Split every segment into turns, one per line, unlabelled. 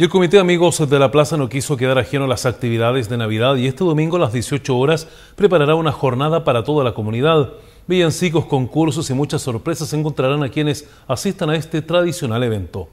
Y el Comité Amigos de la Plaza no quiso quedar ajeno a las actividades de Navidad y este domingo a las 18 horas preparará una jornada para toda la comunidad. Villancicos, concursos y muchas sorpresas encontrarán a quienes asistan a este tradicional evento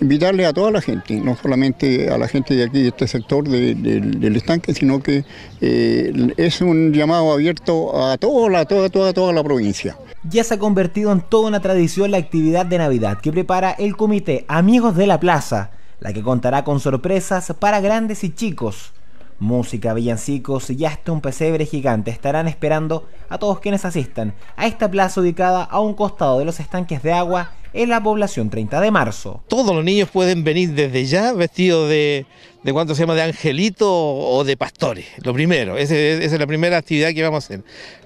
invitarle a toda la gente, no solamente a la gente de aquí, de este sector del estanque, sino que eh, es un llamado abierto a toda, la, toda, toda, toda la provincia. Ya
se ha convertido en toda una tradición la actividad de Navidad que prepara el comité Amigos de la Plaza, la que contará con sorpresas para grandes y chicos. Música, villancicos y hasta un pesebre gigante estarán esperando a todos quienes asistan a esta plaza ubicada a un costado de los estanques de agua en la población 30 de marzo.
Todos los niños pueden venir desde ya vestidos de, de cuánto se llama, de angelito o de pastores, lo primero, esa es la primera actividad que vamos a hacer.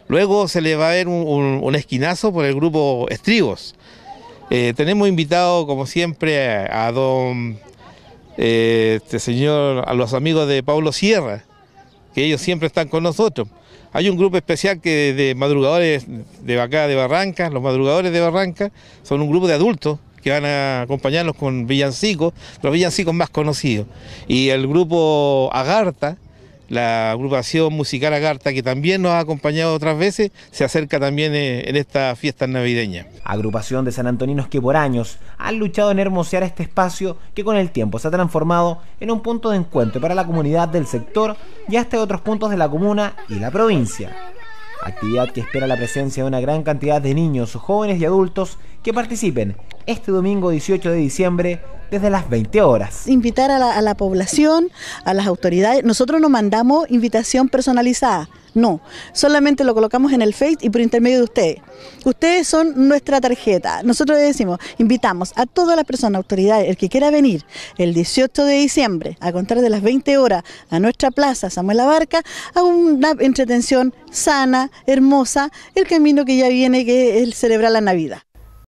Luego se le va a ver un, esquinazo por el grupo Estribos. Eh, tenemos invitado, como siempre, a, don, eh, este señor, a los amigos de Pablo Sierra, que ellos siempre están con nosotros. Hay un grupo especial que de, madrugadores de acá de Barrancas, los madrugadores de Barrancas son un grupo de adultos que van a acompañarnos con villancicos, los villancicos más conocidos. Y el grupo Agarta, la agrupación musical Agarta, que también nos ha acompañado otras veces, se acerca también eh, en esta fiesta navideña. Agrupación de San Antoninos que por años han luchado en hermosear este espacio
que con el tiempo se ha transformado en un punto de encuentro para la comunidad del sector y hasta otros puntos de la comuna y la provincia actividad que espera la presencia de una gran cantidad de niños, jóvenes y adultos que participen este domingo 18 de diciembre desde las 20 horas.
Invitar a la, población, a las autoridades. Nosotros nos mandamos invitación personalizada. No, solamente lo colocamos en el Face y por intermedio de ustedes. Ustedes son nuestra tarjeta. Nosotros decimos, invitamos a todas las personas, autoridades, el que quiera venir el 18 de diciembre a contar de las 20 horas a nuestra plaza Samuel Abarca a una entretención sana, hermosa, el camino que ya viene que es celebrar la Navidad.